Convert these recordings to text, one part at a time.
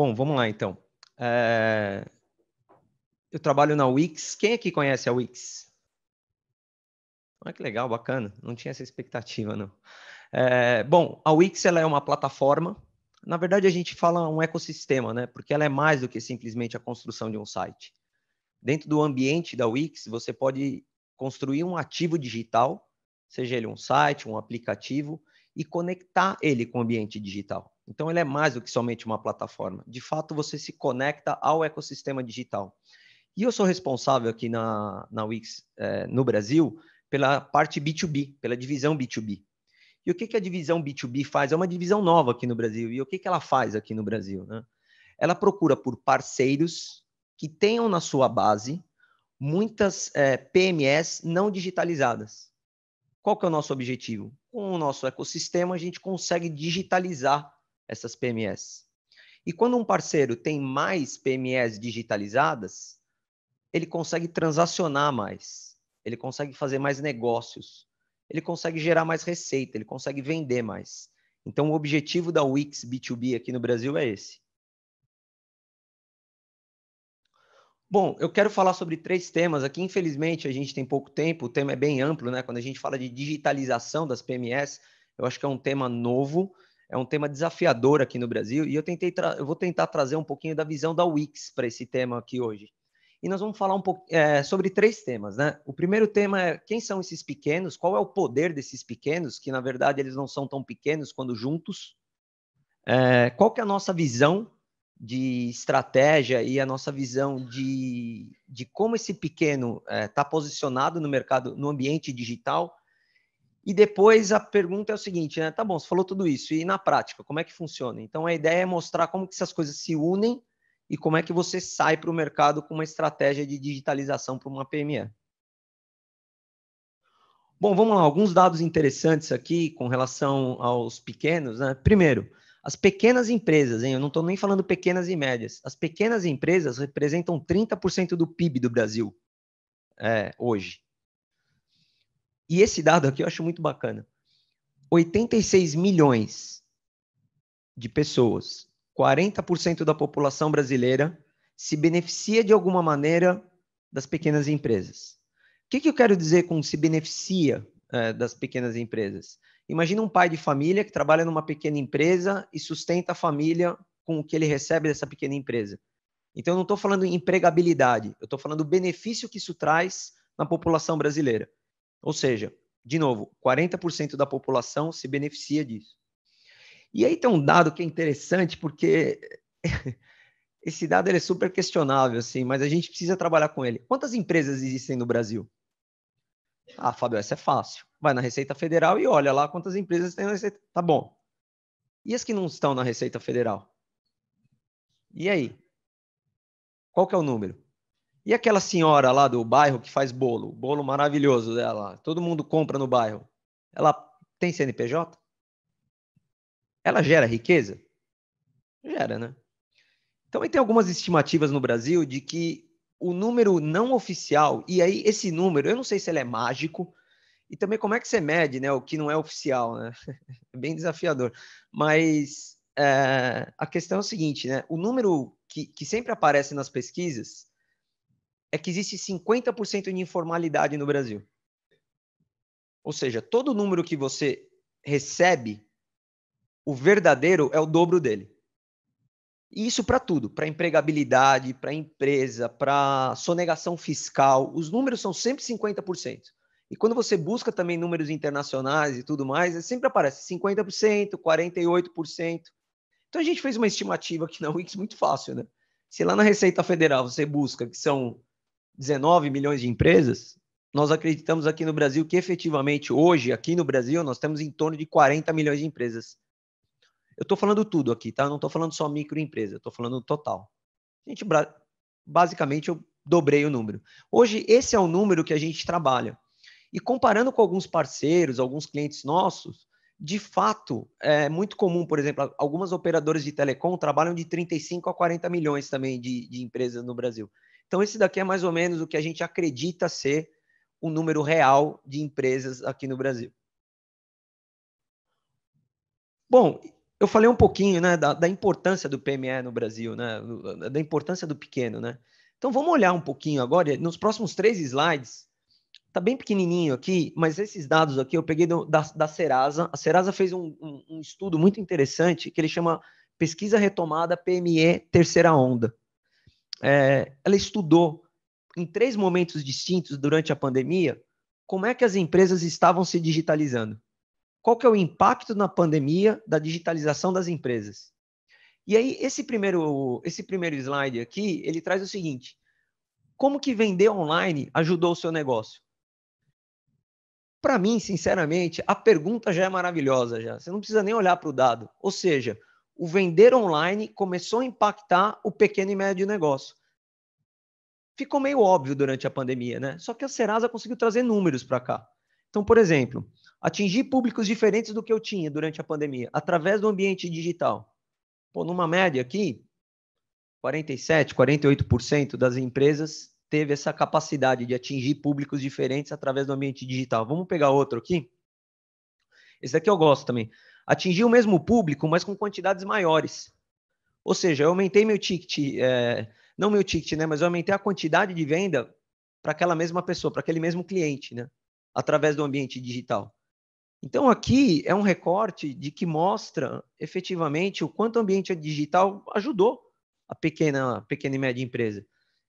Bom, vamos lá então. É... Eu trabalho na Wix. Quem aqui conhece a Wix? Olha ah, que legal, bacana. Não tinha essa expectativa, não. É... Bom, a Wix ela é uma plataforma. Na verdade, a gente fala um ecossistema, né? Porque ela é mais do que simplesmente a construção de um site. Dentro do ambiente da Wix, você pode construir um ativo digital, seja ele um site, um aplicativo, e conectar ele com o ambiente digital. Então, ele é mais do que somente uma plataforma. De fato, você se conecta ao ecossistema digital. E eu sou responsável aqui na, na Wix, é, no Brasil, pela parte B2B, pela divisão B2B. E o que, que a divisão B2B faz? É uma divisão nova aqui no Brasil. E o que, que ela faz aqui no Brasil? Né? Ela procura por parceiros que tenham na sua base muitas é, eh, PMEs não digitalizadas. Qual que é o nosso objetivo? Com o nosso ecossistema, a gente consegue digitalizar essas PMEs. E quando um parceiro tem mais PMEs digitalizadas, ele consegue transacionar mais, ele consegue fazer mais negócios, ele consegue gerar mais receita, ele consegue vender mais. Então, o objetivo da Wix B2B aqui no Brasil é esse. Bom, eu quero falar sobre três temas aqui. Infelizmente, a gente tem pouco tempo, o tema é bem amplo, né? Quando a gente fala de digitalização das PMS, eu acho que é um tema novo é um tema desafiador aqui no Brasil e eu tentei eu vou tentar trazer um pouquinho da visão da Wix para esse tema aqui hoje. E nós vamos falar um pouco é, sobre três temas, né? O primeiro tema é quem são esses pequenos, qual é o poder desses pequenos, que na verdade eles não são tão pequenos quando juntos. É, qual que é a nossa visão de estratégia e a nossa visão de, de como esse pequeno está é, tá posicionado no mercado, no ambiente digital e depois a pergunta é o seguinte, né? Tá bom, você falou tudo isso, e na prática, como é que funciona? Então a ideia é mostrar como que essas coisas se unem e como é que você sai para o mercado com uma estratégia de digitalização para uma PME. Bom, vamos lá, alguns dados interessantes aqui com relação aos pequenos, né? Primeiro, as pequenas empresas, hein? Eu não estou nem falando pequenas e médias. As pequenas empresas representam 30% do PIB do Brasil é, hoje. E esse dado aqui eu acho muito bacana. 86 milhões de pessoas, 40% da população brasileira, se beneficia de alguma maneira das pequenas empresas. O que, que eu quero dizer com se beneficia é, das pequenas empresas? Imagina um pai de família que trabalha numa pequena empresa e sustenta a família com o que ele recebe dessa pequena empresa. Então, eu não estou falando em empregabilidade, eu estou falando do benefício que isso traz na população brasileira. Ou seja, de novo, 40% da população se beneficia disso. E aí tem um dado que é interessante, porque esse dado é super questionável, assim, mas a gente precisa trabalhar com ele. Quantas empresas existem no Brasil? Ah, Fábio, essa é fácil. Vai na Receita Federal e olha lá quantas empresas tem na Receita. Tá bom. E as que não estão na Receita Federal? E aí? Qual que é o número? E aquela senhora lá do bairro que faz bolo, bolo maravilhoso dela, todo mundo compra no bairro. Ela tem CNPJ? Ela gera riqueza? Gera, né? Então, aí tem algumas estimativas no Brasil de que o número não oficial, e aí esse número, eu não sei se ele é mágico, e também como é que você mede né, o que não é oficial, né? É bem desafiador. Mas é, a questão é o seguinte, né? O número que, que sempre aparece nas pesquisas é que existe 50% de informalidade no Brasil. Ou seja, todo número que você recebe, o verdadeiro é o dobro dele. E isso para tudo, para empregabilidade, para empresa, para sonegação fiscal, os números são sempre 50%. E quando você busca também números internacionais e tudo mais, é sempre aparece 50%, 48%. Então a gente fez uma estimativa aqui na Wix muito fácil, né? Se lá na Receita Federal você busca que são 19 milhões de empresas, nós acreditamos aqui no Brasil que efetivamente hoje, aqui no Brasil, nós temos em torno de 40 milhões de empresas. Eu estou falando tudo aqui, tá? Eu não estou falando só microempresa, estou falando total. A gente, basicamente, eu dobrei o número. Hoje, esse é o número que a gente trabalha. E comparando com alguns parceiros, alguns clientes nossos, de fato, é muito comum, por exemplo, algumas operadoras de telecom trabalham de 35 a 40 milhões também de, de empresas no Brasil. Então, esse daqui é mais ou menos o que a gente acredita ser o número real de empresas aqui no Brasil. Bom, eu falei um pouquinho né, da, da importância do PME no Brasil, né, da importância do pequeno. Né? Então, vamos olhar um pouquinho agora, nos próximos três slides, Está bem pequenininho aqui, mas esses dados aqui eu peguei do, da, da Serasa. A Serasa fez um, um, um, estudo muito interessante que ele chama Pesquisa Retomada PME Terceira Onda é, ela estudou em três momentos distintos durante a pandemia como é que as empresas estavam se digitalizando. Qual que é o impacto na pandemia da digitalização das empresas? E aí esse primeiro esse primeiro slide aqui ele traz o seguinte: como que vender online ajudou o seu negócio? Para mim, sinceramente, a pergunta já é maravilhosa já. Você não precisa nem olhar para o dado. Ou seja, o vender online começou a impactar o pequeno e médio negócio. Ficou meio óbvio durante a pandemia, né? Só que a Serasa conseguiu trazer números para cá. Então, por exemplo, atingir públicos diferentes do que eu tinha durante a pandemia, através do ambiente digital. Pô, numa média aqui, 47, 48% das empresas teve essa capacidade de atingir públicos diferentes através do ambiente digital. Vamos pegar outro aqui? Esse daqui eu gosto também atingi o mesmo público, mas com quantidades maiores. Ou seja, eu aumentei meu ticket, é, não meu ticket, né, mas eu aumentei a quantidade de venda para aquela mesma pessoa, para aquele mesmo cliente, né, através do ambiente digital. Então, aqui é um recorte de que mostra efetivamente o quanto o ambiente digital ajudou a pequena, a pequena e média empresa.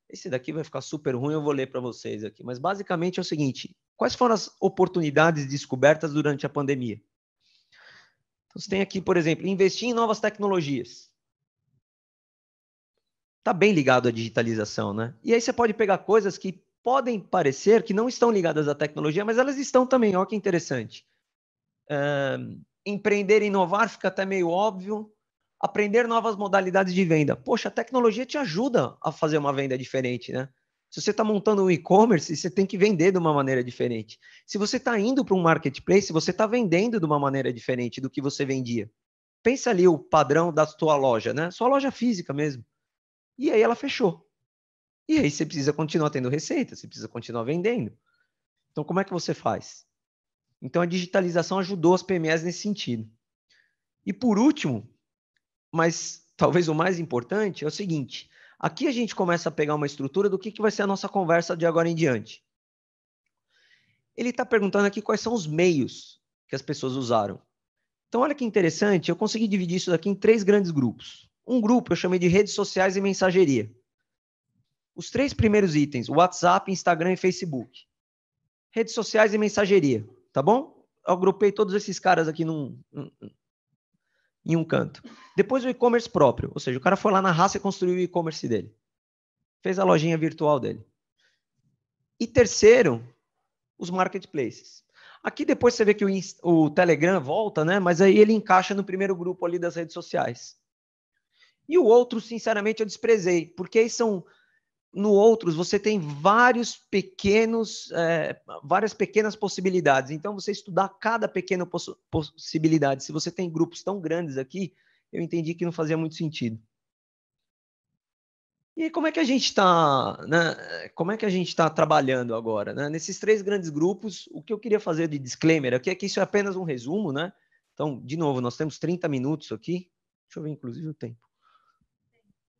Esse daqui vai ficar super ruim, eu vou ler para vocês aqui. Mas basicamente é o seguinte: quais foram as oportunidades descobertas durante a pandemia? Então, você tem aqui, por exemplo, investir em novas tecnologias. Está bem ligado à digitalização, né? E aí você pode pegar coisas que podem parecer que não estão ligadas à tecnologia, mas elas estão também. Olha que interessante. Um, empreender e inovar fica até meio óbvio. Aprender novas modalidades de venda. Poxa, a tecnologia te ajuda a fazer uma venda diferente, né? Se você está montando um e-commerce, você tem que vender de uma maneira diferente. Se você está indo para um marketplace, você está vendendo de uma maneira diferente do que você vendia. Pensa ali o padrão da sua loja, né? Sua loja física mesmo. E aí ela fechou. E aí você precisa continuar tendo receita, você precisa continuar vendendo. Então, como é que você faz? Então, a digitalização ajudou as PMEs nesse sentido. E por último, mas talvez o mais importante, é o seguinte: Aqui a gente começa a pegar uma estrutura do que, que vai ser a nossa conversa de agora em diante. Ele está perguntando aqui quais são os meios que as pessoas usaram. Então, olha que interessante, eu consegui dividir isso daqui em três grandes grupos. Um grupo eu chamei de redes sociais e mensageria. Os três primeiros itens, WhatsApp, Instagram e Facebook. Redes sociais e mensageria, tá bom? Eu agrupei todos esses caras aqui num, em um canto. Depois o e-commerce próprio, ou seja, o cara foi lá na raça e construiu o e-commerce dele. Fez a lojinha virtual dele. E terceiro, os marketplaces. Aqui depois você vê que o, o Telegram volta, né? Mas aí ele encaixa no primeiro grupo ali das redes sociais. E o outro, sinceramente, eu desprezei, porque aí são no outros você tem vários pequenos, é, várias pequenas possibilidades. Então você estudar cada pequena poss possibilidade. Se você tem grupos tão grandes aqui, eu entendi que não fazia muito sentido. E como é que a gente está, né? Como é que a gente está trabalhando agora, né? Nesses três grandes grupos, o que eu queria fazer de disclaimer aqui é que isso é apenas um resumo, né? Então, de novo, nós temos 30 minutos aqui. Deixa eu ver, inclusive, o tempo.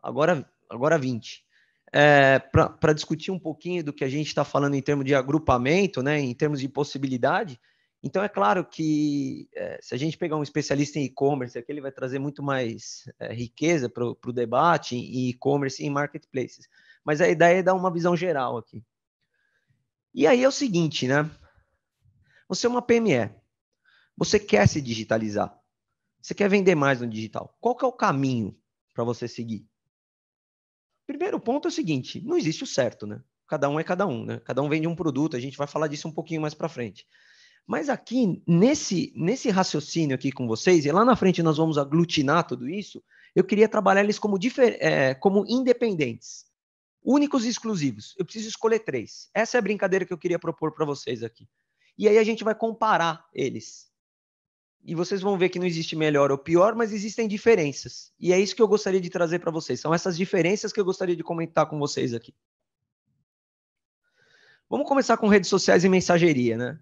Agora, agora 20 é, para discutir um pouquinho do que a gente está falando em termos de agrupamento, né, em termos de possibilidade. Então, é claro que é, se a gente pegar um especialista em e-commerce, aqui ele vai trazer muito mais é, riqueza para o debate em e-commerce e em marketplaces. Mas a ideia é dar uma visão geral aqui. E aí é o seguinte, né? Você é uma PME, você quer se digitalizar, você quer vender mais no digital. Qual que é o caminho para você seguir? Primeiro ponto é o seguinte: não existe o certo, né? Cada um é cada um, né? Cada um vende um produto, a gente vai falar disso um pouquinho mais para frente. Mas aqui, nesse, nesse raciocínio aqui com vocês, e lá na frente nós vamos aglutinar tudo isso, eu queria trabalhar eles como, é, como independentes, únicos e exclusivos. Eu preciso escolher três. Essa é a brincadeira que eu queria propor para vocês aqui. E aí a gente vai comparar eles. E vocês vão ver que não existe melhor ou pior, mas existem diferenças. E é isso que eu gostaria de trazer para vocês. São essas diferenças que eu gostaria de comentar com vocês aqui. Vamos começar com redes sociais e mensageria, né?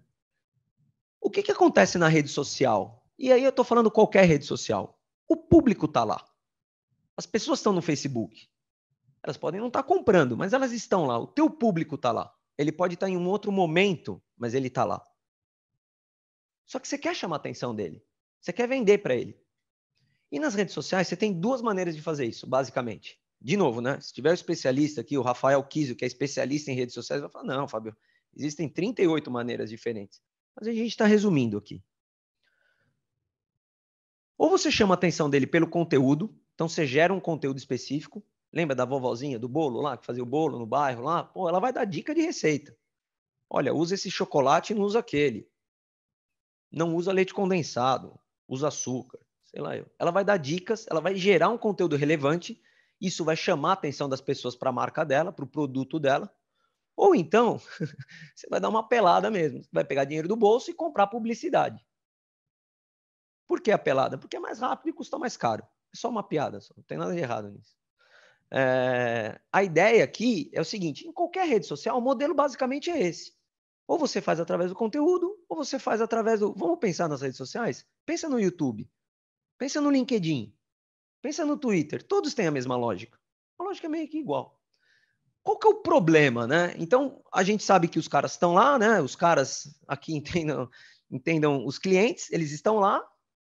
O que, que acontece na rede social? E aí eu estou falando qualquer rede social. O público está lá. As pessoas estão no Facebook. Elas podem não estar tá comprando, mas elas estão lá. O teu público está lá. Ele pode estar tá em um outro momento, mas ele está lá. Só que você quer chamar a atenção dele. Você quer vender para ele. E nas redes sociais, você tem duas maneiras de fazer isso, basicamente. De novo, né? Se tiver um especialista aqui, o Rafael Kizio, que é especialista em redes sociais, vai falar: não, Fábio, existem 38 maneiras diferentes. Mas a gente está resumindo aqui. Ou você chama a atenção dele pelo conteúdo, então você gera um conteúdo específico. Lembra da vovozinha do bolo lá, que fazia o bolo no bairro lá? Pô, ela vai dar dica de receita. Olha, usa esse chocolate e não usa aquele não usa leite condensado, usa açúcar, sei lá eu. Ela vai dar dicas, ela vai gerar um conteúdo relevante, isso vai chamar a atenção das pessoas para a marca dela, para o produto dela. Ou então, você vai dar uma pelada mesmo, vai pegar dinheiro do bolso e comprar publicidade. Por que a pelada? Porque é mais rápido e custa mais caro. É só uma piada, só. não tem nada de errado nisso. É... A ideia aqui é o seguinte: em qualquer rede social, o modelo basicamente é esse. Ou você faz através do conteúdo, ou você faz através do. Vamos pensar nas redes sociais? Pensa no YouTube. Pensa no LinkedIn. Pensa no Twitter. Todos têm a mesma lógica. A lógica é meio que igual. Qual que é o problema, né? Então, a gente sabe que os caras estão lá, né? Os caras aqui entendam, entendam os clientes, eles estão lá,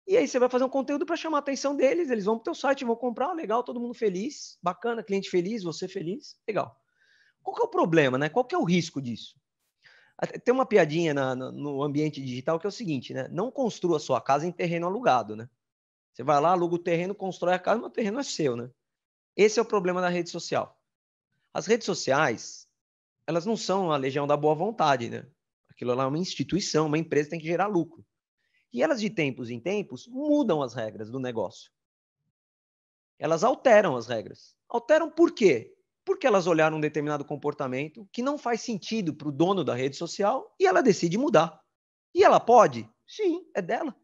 e aí você vai fazer um conteúdo para chamar a atenção deles, eles vão para o teu site, vão comprar, legal, todo mundo feliz, bacana, cliente feliz, você feliz, legal. Qual que é o problema, né? Qual que é o risco disso? Tem uma piadinha na, no ambiente digital que é o seguinte, né? Não construa sua casa em terreno alugado, né? Você vai lá, aluga o terreno, constrói a casa, mas o terreno é seu, né? Esse é o problema da rede social. As redes sociais, elas não são a legião da boa vontade, né? Aquilo lá é uma instituição, uma empresa tem que gerar lucro. E elas, de tempos em tempos, mudam as regras do negócio. Elas alteram as regras. Alteram por quê? porque elas olharam um determinado comportamento que não faz sentido para o dono da rede social e ela decide mudar. E ela pode? Sim, é dela.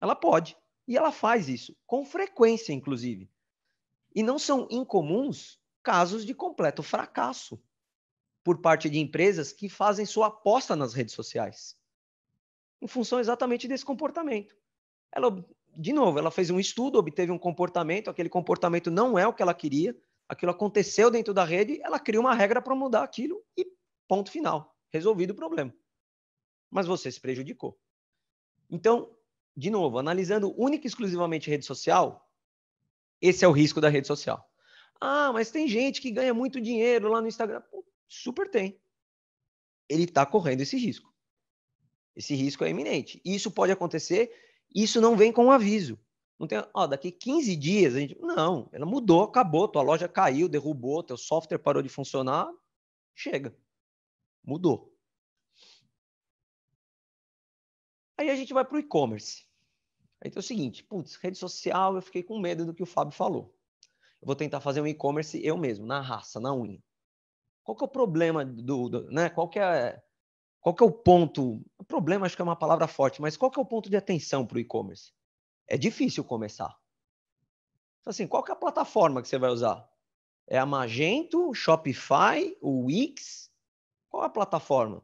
Ela pode. E ela faz isso, com frequência, inclusive. E não são incomuns casos de completo fracasso por parte de empresas que fazem sua aposta nas redes sociais, em função exatamente desse comportamento. Ela, de novo, ela fez um estudo, obteve um comportamento, aquele comportamento não é o que ela queria, aquilo aconteceu dentro da rede, ela cria uma regra para mudar aquilo e ponto final. Resolvido o problema. Mas você se prejudicou. Então, de novo, analisando única e exclusivamente rede social, esse é o risco da rede social. Ah, mas tem gente que ganha muito dinheiro lá no Instagram. Pô, super tem. Ele está correndo esse risco. Esse risco é iminente. Isso pode acontecer, isso não vem com um aviso. Não tem, ó, daqui 15 dias a gente. Não, ela mudou, acabou, tua loja caiu, derrubou, teu software parou de funcionar. Chega. Mudou. Aí a gente vai para o e-commerce. Então tem o seguinte, putz, rede social, eu fiquei com medo do que o Fábio falou. Eu vou tentar fazer um e-commerce eu mesmo, na raça, na unha. Qual que é o problema do, do né? Qual que é qual que é o ponto? problema acho que é uma palavra forte, mas qual que é o ponto de atenção para o e-commerce? é difícil começar. Então, assim, qual que é a plataforma que você vai usar? É a Magento, o Shopify, o Wix? Qual é a plataforma?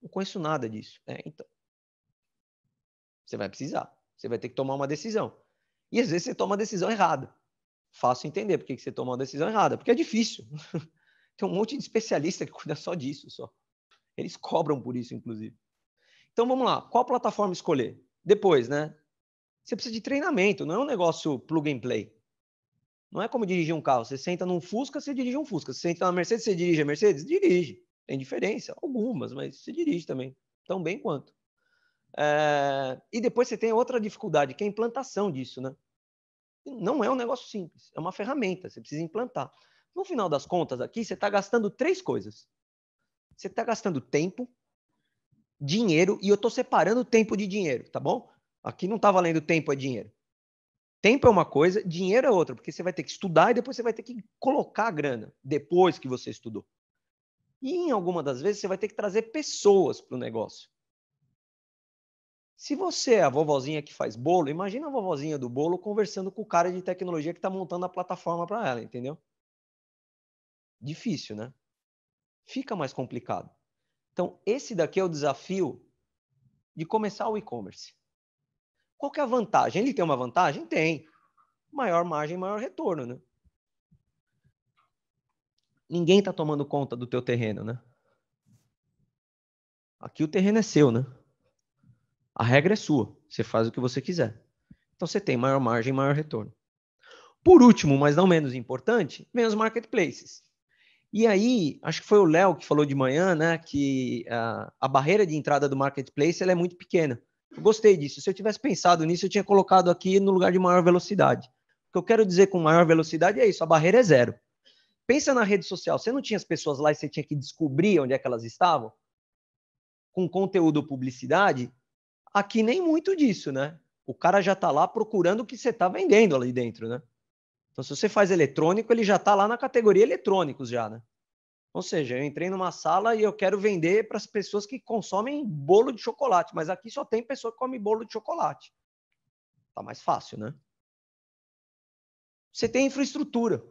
Não conheço nada disso. É, então. Você vai precisar. Você vai ter que tomar uma decisão. E às vezes você toma uma decisão errada. Fácil entender por que você toma uma decisão errada. Porque é difícil. Tem um monte de especialista que cuida só disso. só. Eles cobram por isso, inclusive. Então vamos lá. Qual plataforma escolher? Depois, né? você precisa de treinamento, não é um negócio plug and play. Não é como dirigir um carro. Você senta num Fusca, você dirige um Fusca. Você senta na Mercedes, você dirige a Mercedes? Dirige. Tem diferença, algumas, mas você dirige também, tão bem quanto. É... E depois você tem outra dificuldade, que é a implantação disso, né? Não é um negócio simples, é uma ferramenta, você precisa implantar. No final das contas, aqui, você está gastando três coisas. Você está gastando tempo, dinheiro, e eu estou separando tempo de dinheiro, tá bom? Aqui não está valendo tempo é dinheiro. Tempo é uma coisa, dinheiro é outra, porque você vai ter que estudar e depois você vai ter que colocar a grana depois que você estudou. E em alguma das vezes você vai ter que trazer pessoas para o negócio. Se você é a vovozinha que faz bolo, imagina a vovozinha do bolo conversando com o cara de tecnologia que está montando a plataforma para ela, entendeu? Difícil, né? Fica mais complicado. Então, esse daqui é o desafio de começar o e-commerce. Qual que é a vantagem? Ele tem uma vantagem? Tem. Maior margem, maior retorno, né? Ninguém está tomando conta do teu terreno, né? Aqui o terreno é seu, né? A regra é sua. Você faz o que você quiser. Então você tem maior margem, maior retorno. Por último, mas não menos importante, vem os marketplaces. E aí, acho que foi o Léo que falou de manhã, né, que a, ah, a barreira de entrada do marketplace ela é muito pequena. Eu gostei disso. Se eu tivesse pensado nisso, eu tinha colocado aqui no lugar de maior velocidade. O que eu quero dizer com maior velocidade é isso: a barreira é zero. Pensa na rede social. Você não tinha as pessoas lá e você tinha que descobrir onde é que elas estavam? Com conteúdo publicidade? Aqui nem muito disso, né? O cara já está lá procurando o que você está vendendo ali dentro, né? Então, se você faz eletrônico, ele já está lá na categoria eletrônicos já, né? Ou seja, eu entrei numa sala e eu quero vender para as pessoas que consomem bolo de chocolate, mas aqui só tem pessoa que come bolo de chocolate. Tá mais fácil, né? Você tem infraestrutura.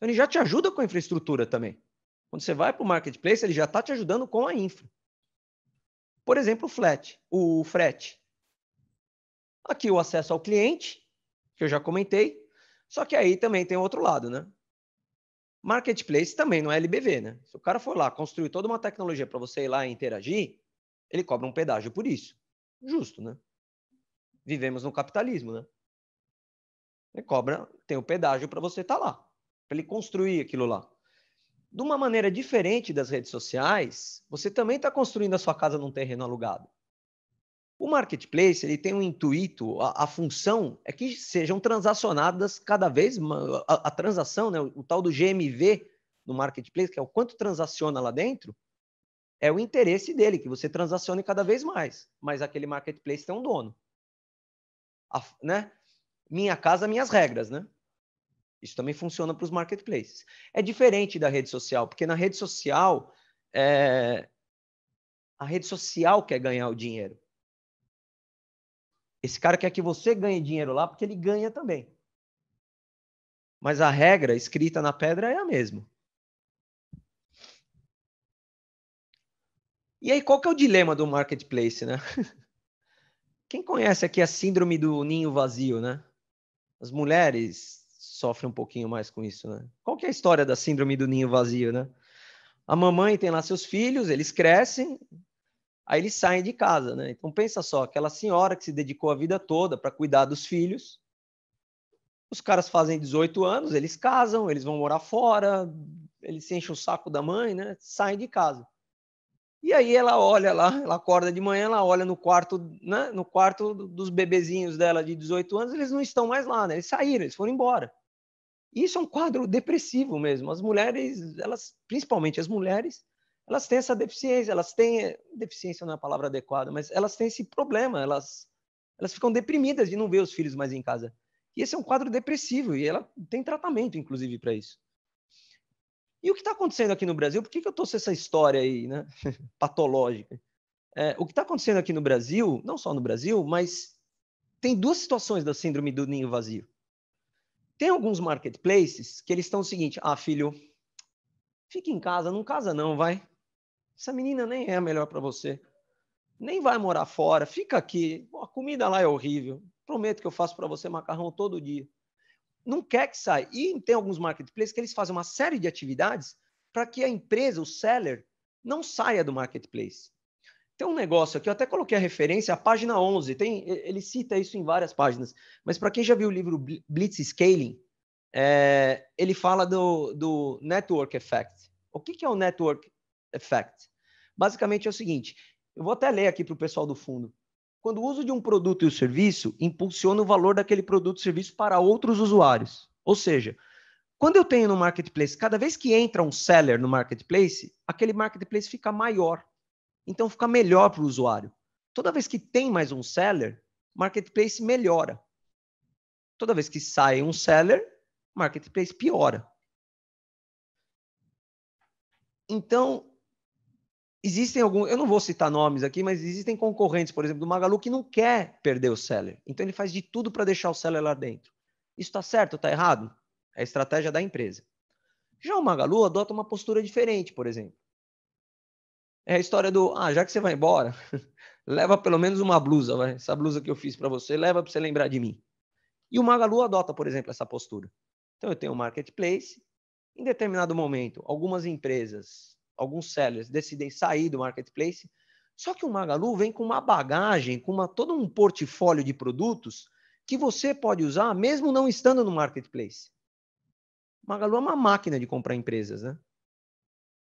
Ele já te ajuda com a infraestrutura também. Quando você vai para o marketplace, ele já está te ajudando com a infra. Por exemplo, o flat, o frete. Aqui o acesso ao cliente, que eu já comentei. Só que aí também tem outro lado, né? Marketplace também não é LBV, né? Se o cara for lá construir toda uma tecnologia para você ir lá e interagir, ele cobra um pedágio por isso. Justo, né? Vivemos no capitalismo, né? Ele cobra, tem o um pedágio para você estar tá lá, para ele construir aquilo lá. De uma maneira diferente das redes sociais, você também está construindo a sua casa num terreno alugado. O marketplace ele tem um intuito, a, a função é que sejam transacionadas cada vez a, a transação, né, o, o, tal do GMV no marketplace, que é o quanto transaciona lá dentro, é o interesse dele que você transacione cada vez mais. Mas aquele marketplace tem um dono, a, né? Minha casa, minhas regras, né? Isso também funciona para os marketplaces. É diferente da rede social, porque na rede social é... a rede social quer ganhar o dinheiro esse cara quer que você ganhe dinheiro lá porque ele ganha também. Mas a regra escrita na pedra é a mesma. E aí, qual que é o dilema do marketplace, né? Quem conhece aqui a síndrome do ninho vazio, né? As mulheres sofrem um pouquinho mais com isso, né? Qual que é a história da síndrome do ninho vazio, né? A mamãe tem lá seus filhos, eles crescem, Aí eles saem de casa, né? Então pensa só, aquela senhora que se dedicou a vida toda para cuidar dos filhos, os caras fazem 18 anos, eles casam, eles vão morar fora, eles se enchem o saco da mãe, né? Saem de casa. E aí ela olha lá, ela acorda de manhã, ela olha no quarto, né? No quarto dos bebezinhos dela de 18 anos, eles não estão mais lá, né? Eles saíram, eles foram embora. Isso é um quadro depressivo mesmo. As mulheres, elas, principalmente as mulheres, elas têm essa deficiência, elas têm deficiência não é a palavra adequada, mas elas têm esse problema, elas elas ficam deprimidas de não ver os filhos mais em casa. E esse é um quadro depressivo e ela tem tratamento inclusive para isso. E o que está acontecendo aqui no Brasil? Por que, que eu trouxe essa história aí, né? patológica? É, o que está acontecendo aqui no Brasil, não só no Brasil, mas tem duas situações da síndrome do ninho vazio. Tem alguns marketplaces que eles estão o seguinte: ah, filho, fica em casa, não casa não, vai. Essa menina nem é a melhor para você. Nem vai morar fora, fica aqui. A comida lá é horrível. Prometo que eu faço para você macarrão todo dia. Não quer que saia. E tem alguns marketplaces que eles fazem uma série de atividades para que a empresa, o seller, não saia do marketplace. Tem um negócio aqui, eu até coloquei a referência, a página 11, tem, ele cita isso em várias páginas, mas para quem já viu o livro Blitz Scaling, é, ele fala do, do network effect. O que, que é o network effect? Basicamente é o seguinte: eu vou até ler aqui para o pessoal do fundo. Quando o uso de um produto e um serviço impulsiona o valor daquele produto e serviço para outros usuários. Ou seja, quando eu tenho no marketplace, cada vez que entra um seller no marketplace, aquele marketplace fica maior. Então fica melhor para o usuário. Toda vez que tem mais um seller, marketplace melhora. Toda vez que sai um seller, marketplace piora. Então, existem alguns, eu não vou citar nomes aqui, mas existem concorrentes, por exemplo, do Magalu que não quer perder o seller. Então ele faz de tudo para deixar o seller lá dentro. Isso está certo ou está errado? É a estratégia da empresa. Já o Magalu adota uma postura diferente, por exemplo. É a história do, ah, já que você vai embora, leva pelo menos uma blusa, vai. essa blusa que eu fiz para você, leva para você lembrar de mim. E o Magalu adota, por exemplo, essa postura. Então eu tenho o um marketplace, em determinado momento, algumas empresas alguns sellers decidem sair do marketplace. Só que o Magalu vem com uma bagagem, com uma, todo um portfólio de produtos que você pode usar mesmo não estando no marketplace. O Magalu é uma máquina de comprar empresas, né?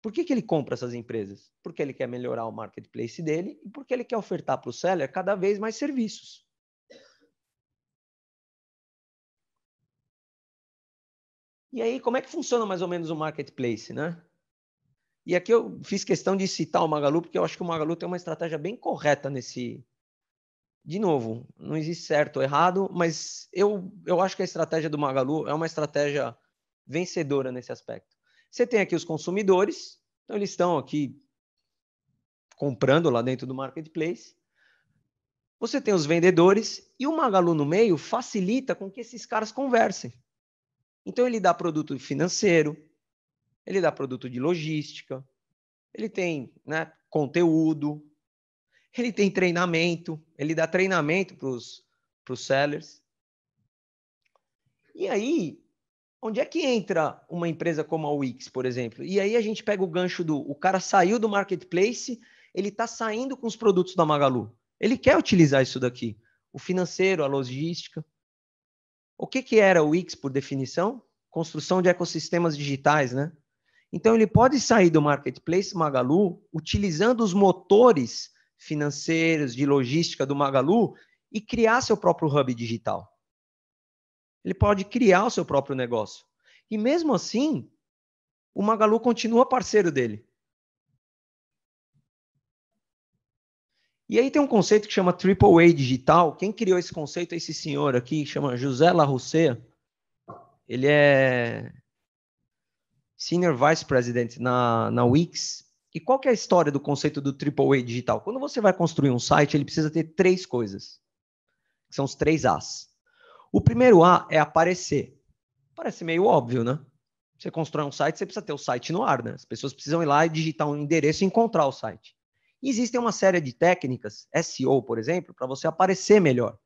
Por que, que ele compra essas empresas? Porque ele quer melhorar o marketplace dele e porque ele quer ofertar para o seller cada vez mais serviços. E aí, como é que funciona mais ou menos o marketplace, né? E aqui eu fiz questão de citar o Magalu, porque eu acho que o Magalu tem uma estratégia bem correta nesse. De novo, não existe certo ou errado, mas eu, eu acho que a estratégia do Magalu é uma estratégia vencedora nesse aspecto. Você tem aqui os consumidores, então eles estão aqui comprando lá dentro do marketplace. Você tem os vendedores e o Magalu no meio facilita com que esses caras conversem. Então ele dá produto financeiro, ele dá produto de logística, ele tem né, conteúdo, ele tem treinamento, ele dá treinamento para os sellers. E aí, onde é que entra uma empresa como a Wix, por exemplo? E aí a gente pega o gancho do o cara saiu do marketplace, ele está saindo com os produtos da Magalu. Ele quer utilizar isso daqui. O financeiro, a logística. O que, que era o Wix, por definição? Construção de ecossistemas digitais, né? Então, ele pode sair do marketplace Magalu utilizando os motores financeiros, de logística do Magalu e criar seu próprio hub digital. Ele pode criar o seu próprio negócio. E mesmo assim, o Magalu continua parceiro dele. E aí tem um conceito que chama Triple A Digital. Quem criou esse conceito é esse senhor aqui, que chama José Larrousseau. Ele é Senior Vice President na, na Wix. E qual que é a história do conceito do AAA digital? Quando você vai construir um site, ele precisa ter três coisas, que são os três As. O primeiro A é aparecer. Parece meio óbvio, né? Você constrói um site, você precisa ter o site no ar, né? As pessoas precisam ir lá e digitar um endereço e encontrar o site. E existem uma série de técnicas, SEO, por exemplo, para você aparecer melhor,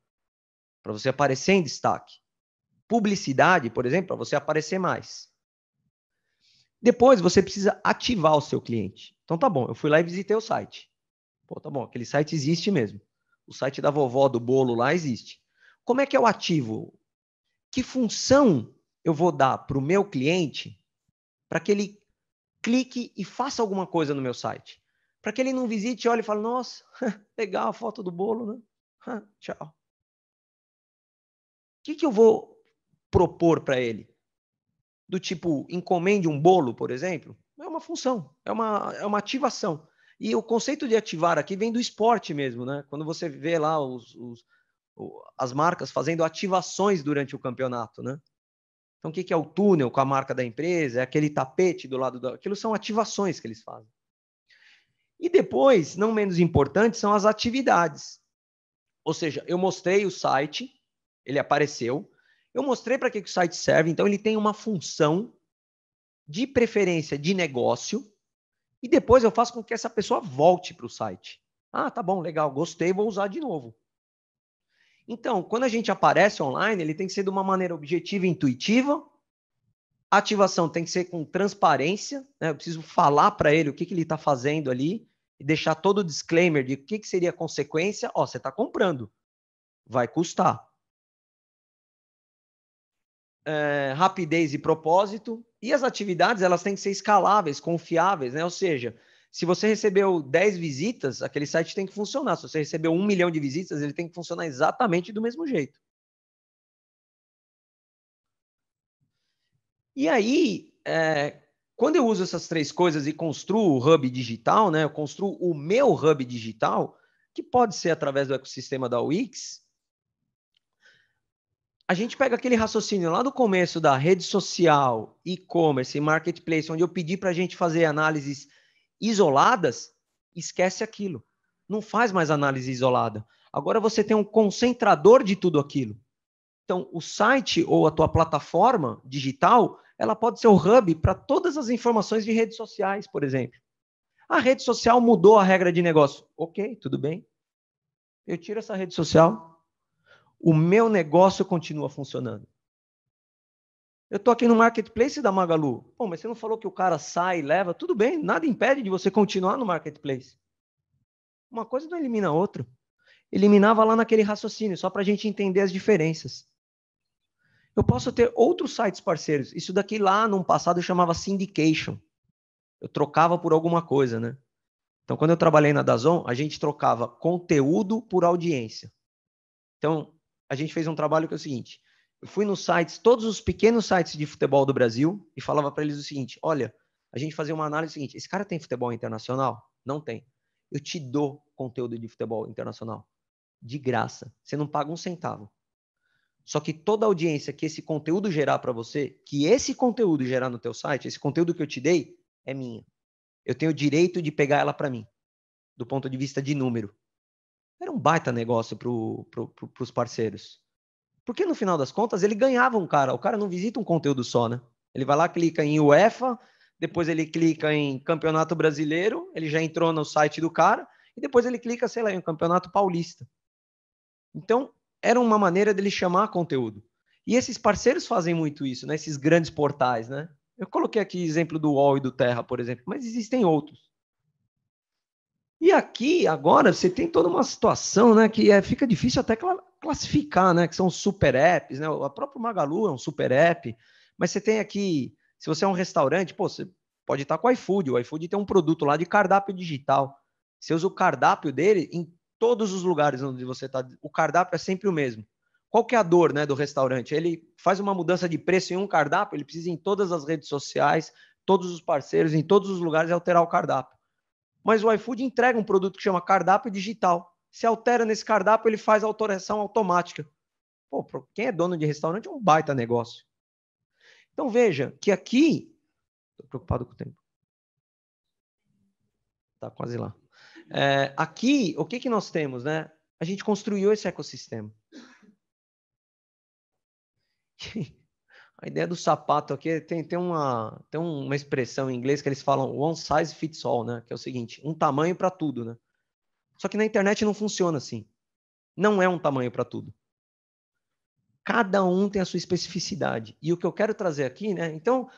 para você aparecer em destaque. Publicidade, por exemplo, para você aparecer mais. Depois você precisa ativar o seu cliente. Então tá bom, eu fui lá e visitei o site. Pô, tá bom, aquele site existe mesmo. O site da vovó do bolo lá existe. Como é que eu ativo? Que função eu vou dar para o meu cliente para que ele clique e faça alguma coisa no meu site? Para que ele não visite, olhe e fale, nossa, legal a foto do bolo, né? Tchau. O que, que eu vou propor para ele? do tipo encomende um bolo, por exemplo, é uma função, é uma, é uma ativação. E o conceito de ativar aqui vem do esporte mesmo, né? Quando você vê lá os, os as marcas fazendo ativações durante o campeonato, né? Então, o que é o túnel com a marca da empresa? É aquele tapete do lado da. Aquilo são ativações que eles fazem. E depois, não menos importante, são as atividades. Ou seja, eu mostrei o site, ele apareceu, eu mostrei para que, que o site serve, então ele tem uma função de preferência de negócio e depois eu faço com que essa pessoa volte para o site. Ah, tá bom, legal, gostei, vou usar de novo. Então, quando a gente aparece online, ele tem que ser de uma maneira objetiva e intuitiva. A ativação tem que ser com transparência, né? eu preciso falar para ele o que, que ele está fazendo ali e deixar todo o disclaimer de o que, que seria a consequência. Ó, você está comprando, vai custar é, rapidez e propósito. E as atividades, elas têm que ser escaláveis, confiáveis, né? Ou seja, se você recebeu 10 visitas, aquele site tem que funcionar. Se você recebeu um milhão de visitas, ele tem que funcionar exatamente do mesmo jeito. E aí, é, quando eu uso essas três coisas e construo o hub digital, né, eu construo o meu hub digital, que pode ser através do ecossistema da Wix, a gente pega aquele raciocínio lá do começo da rede social, e-commerce, marketplace, onde eu pedi para a gente fazer análises isoladas, esquece aquilo. Não faz mais análise isolada. Agora você tem um concentrador de tudo aquilo. Então, o site ou a tua plataforma digital, ela pode ser o hub para todas as informações de redes sociais, por exemplo. A rede social mudou a regra de negócio. Ok, tudo bem. Eu tiro essa rede social, o meu negócio continua funcionando. Eu estou aqui no marketplace da Magalu. Pô, mas você não falou que o cara sai e leva? Tudo bem, nada impede de você continuar no marketplace. Uma coisa não elimina a outra. Eliminava lá naquele raciocínio, só para a gente entender as diferenças. Eu posso ter outros sites parceiros. Isso daqui lá no passado eu chamava syndication. Eu trocava por alguma coisa, né? Então, quando eu trabalhei na Dazon, a gente trocava conteúdo por audiência. Então, a gente fez um trabalho que é o seguinte: eu fui nos sites, todos os pequenos sites de futebol do Brasil, e falava para eles o seguinte: olha, a gente fazia uma análise seguinte: esse cara tem futebol internacional? Não tem. Eu te dou conteúdo de futebol internacional de graça. Você não paga um centavo. Só que toda audiência que esse conteúdo gerar para você, que esse conteúdo gerar no teu site, esse conteúdo que eu te dei é minha. Eu tenho o direito de pegar ela para mim, do ponto de vista de número era um baita negócio para pro, os parceiros. Porque no final das contas ele ganhava um cara. O cara não visita um conteúdo só, né? Ele vai lá, clica em UEFA, depois ele clica em Campeonato Brasileiro, ele já entrou no site do cara, e depois ele clica, sei lá, em Campeonato Paulista. Então, era uma maneira dele chamar conteúdo. E esses parceiros fazem muito isso, né? Esses grandes portais, né? Eu coloquei aqui exemplo do UOL e do Terra, por exemplo, mas existem outros. E aqui, agora, você tem toda uma situação né, que é, fica difícil até classificar, né? Que são super apps, né? O próprio Magalu é um super app, mas você tem aqui, se você é um restaurante, pô, você pode estar com o iFood. O iFood tem um produto lá de cardápio digital. Você usa o cardápio dele em todos os lugares onde você está. O cardápio é sempre o mesmo. Qual que é a dor né, do restaurante? Ele faz uma mudança de preço em um cardápio, ele precisa em todas as redes sociais, todos os parceiros, em todos os lugares alterar o cardápio. Mas o iFood entrega um produto que chama cardápio digital. Se altera nesse cardápio, ele faz alteração automática. Pô, quem é dono de restaurante é um baita negócio. Então veja que aqui. Estou preocupado com o tempo. Tá quase lá. É, aqui, o que, que nós temos, né? A gente construiu esse ecossistema. A ideia do sapato aqui é, tem, tem, uma, tem uma expressão em inglês que eles falam one size fits all, né? Que é o seguinte, um tamanho para tudo, né? Só que na internet não funciona assim. Não é um tamanho para tudo. Cada um tem a sua especificidade. E o que eu quero trazer aqui, né? Então,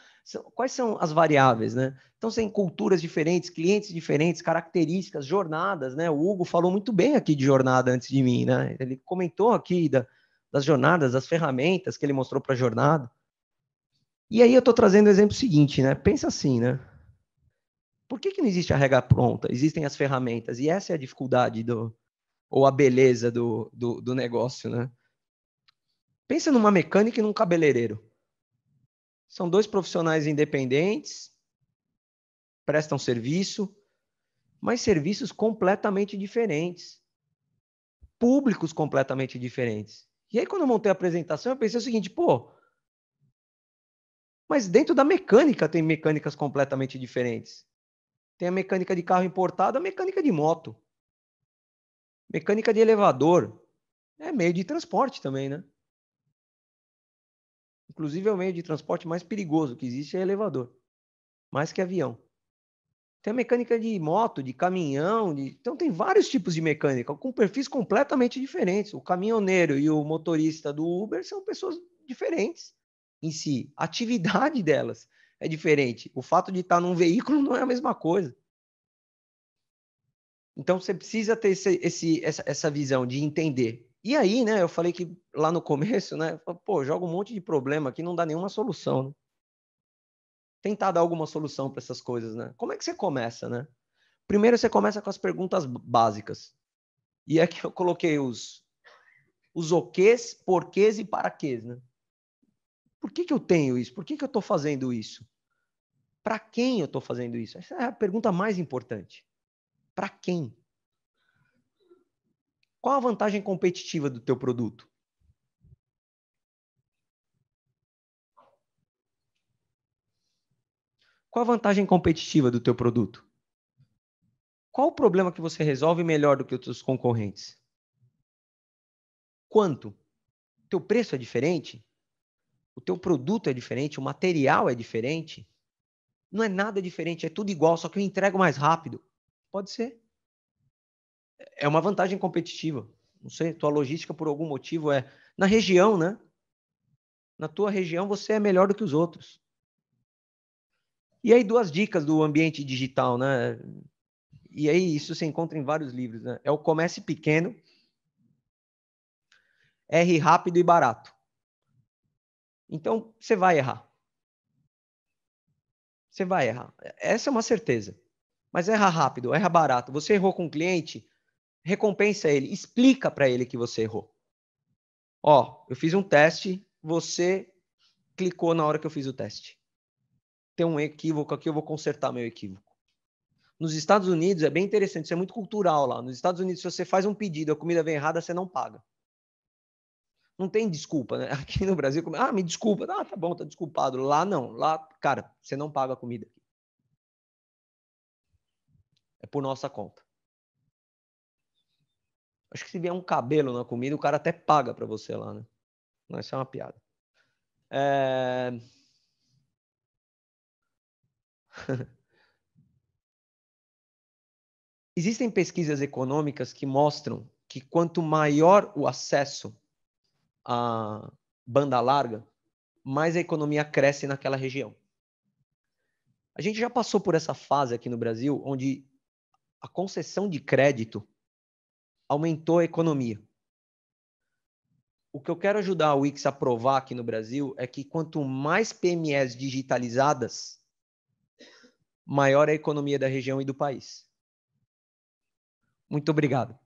quais são as variáveis, né? Então, tem culturas diferentes, clientes diferentes, características, jornadas, né? O Hugo falou muito bem aqui de jornada antes de mim, né? Ele comentou aqui da, das jornadas, das ferramentas que ele mostrou para a jornada. E aí eu estou trazendo o exemplo seguinte, né? Pensa assim, né? Por que, que não existe a regra pronta? Existem as ferramentas, e essa é a dificuldade do, ou a beleza do, do, do negócio, né? Pensa numa mecânica e num cabeleireiro. São dois profissionais independentes, prestam serviço, mas serviços completamente diferentes, públicos completamente diferentes. E aí, quando eu montei a apresentação, eu pensei o seguinte: pô, mas dentro da mecânica tem mecânicas completamente diferentes. Tem a mecânica de carro importado, a mecânica de moto. Mecânica de elevador é meio de transporte também, né? Inclusive é o meio de transporte mais perigoso que existe é elevador, mais que avião. Tem a mecânica de moto, de caminhão, de... então tem vários tipos de mecânica com perfis completamente diferentes. O caminhoneiro e o motorista do Uber são pessoas diferentes em si, a atividade delas é diferente. O fato de estar num veículo não é a mesma coisa. Então você precisa ter esse, esse, essa, essa visão de entender. E aí, né, eu falei que lá no começo, né, pô, joga um monte de problema aqui, não dá nenhuma solução. Né? Tentar dar alguma solução para essas coisas, né? Como é que você começa, né? Primeiro você começa com as perguntas básicas. E é que eu coloquei os os oquês, porquês e paraquês, né? Por que, que eu tenho isso? Por que, que eu estou fazendo isso? Para quem eu estou fazendo isso? Essa é a pergunta mais importante. Para quem? Qual a vantagem competitiva do teu produto? Qual a vantagem competitiva do teu produto? Qual o problema que você resolve melhor do que os seus concorrentes? Quanto? Teu preço é diferente? o teu produto é diferente, o material é diferente, não é nada diferente, é tudo igual, só que eu entrego mais rápido. Pode ser. É uma vantagem competitiva. Não sei, tua logística por algum motivo é na região, né? Na tua região você é melhor do que os outros. E aí duas dicas do ambiente digital, né? E aí isso se encontra em vários livros, né? É o comece pequeno, r rápido e barato. Então, você vai errar. Você vai errar. Essa é uma certeza. Mas erra rápido, erra barato. Você errou com o cliente, recompensa ele, explica para ele que você errou. Ó, eu fiz um teste, você clicou na hora que eu fiz o teste. Tem um equívoco aqui, eu vou consertar meu equívoco. Nos Estados Unidos é bem interessante, isso é muito cultural lá. Nos Estados Unidos, se você faz um pedido, a comida vem errada, você não paga não tem desculpa, né? Aqui no Brasil, ah, me desculpa, ah, tá bom, tá desculpado. Lá não, lá, cara, você não paga a comida. É por nossa conta. Acho que se vier um cabelo na comida, o cara até paga para você lá, né? Não, isso é uma piada. É... Existem pesquisas econômicas que mostram que quanto maior o acesso a banda larga, mais a economia cresce naquela região. A gente já passou por essa fase aqui no Brasil, onde a concessão de crédito aumentou a economia. O que eu quero ajudar a Wix a provar aqui no Brasil é que quanto mais PMEs digitalizadas, maior é a economia da região e do país. Muito obrigado.